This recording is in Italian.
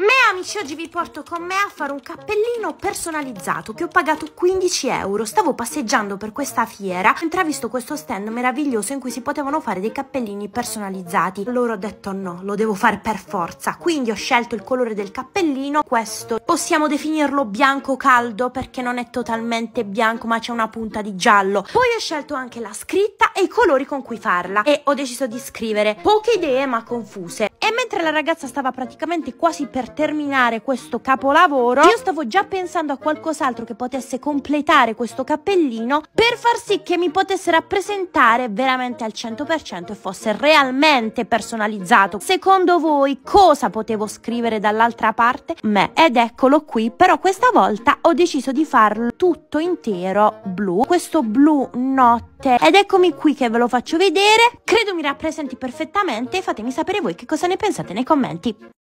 Me amici, oggi vi porto con me a fare un cappellino personalizzato che ho pagato 15 euro. Stavo passeggiando per questa fiera, ho intravisto questo stand meraviglioso in cui si potevano fare dei cappellini personalizzati. Loro ho detto no, lo devo fare per forza. Quindi ho scelto il colore del cappellino, questo. Possiamo definirlo bianco caldo perché non è totalmente bianco ma c'è una punta di giallo. Poi ho scelto anche la scritta e i colori con cui farla e ho deciso di scrivere poche idee ma confuse mentre la ragazza stava praticamente quasi per terminare questo capolavoro, io stavo già pensando a qualcos'altro che potesse completare questo cappellino per far sì che mi potesse rappresentare veramente al 100% e fosse realmente personalizzato. Secondo voi cosa potevo scrivere dall'altra parte? Me. Ed eccolo qui, però questa volta ho deciso di farlo tutto intero blu. Questo blu notte ed eccomi qui che ve lo faccio vedere. Credo mi rappresenti perfettamente, fatemi sapere voi che cosa ne pensate nei commenti.